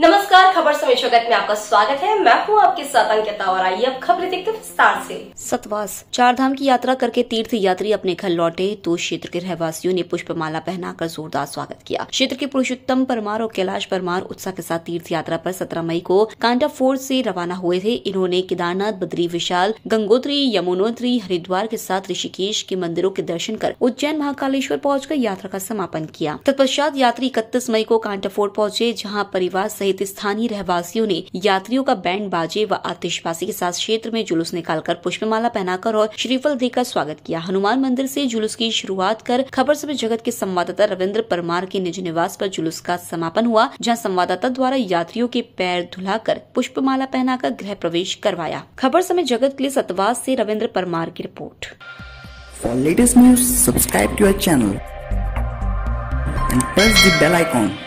नमस्कार खबर समय जगत में आपका स्वागत है मैं हूँ आपके साथ अंकिता और आइए अब खबरें देखते विस्तार से सतवास चार धाम की यात्रा करके तीर्थ यात्री अपने घर लौटे तो क्षेत्र के रहवासियों ने पुष्पमाला पहनाकर जोरदार स्वागत किया क्षेत्र के पुरुषोत्तम परमार और कैलाश परमार उत्साह के साथ तीर्थ यात्रा आरोप सत्रह मई को कांटा फोर्ट ऐसी रवाना हुए थे इन्होंने केदारनाथ बद्री विशाल गंगोत्री यमुनोत्री हरिद्वार के साथ ऋषिकेश के मंदिरों के दर्शन कर उज्जैन महाकालेश्वर पहुँच यात्रा का समापन किया तत्पश्चात यात्री इकतीस मई को कांटा फोर्ट पहुँचे जहाँ परिवार सहित स्थानीय रहवासियों ने यात्रियों का बैंड बाजे व आतिशबाजी के साथ क्षेत्र में जुलूस निकालकर पुष्पमाला पहनाकर और श्रीफल देकर स्वागत किया हनुमान मंदिर से जुलूस की शुरुआत कर खबर सभी जगत के संवाददाता रविन्द्र परमार के निज निवास पर जुलूस का समापन हुआ जहां संवाददाता द्वारा यात्रियों के पैर धुलाकर पुष्पमाला पहनाकर गृह प्रवेश करवाया खबर समय जगत के लिए सतवास से रविंद्र परमार की report for latest news subscribe to our channel and press the bell icon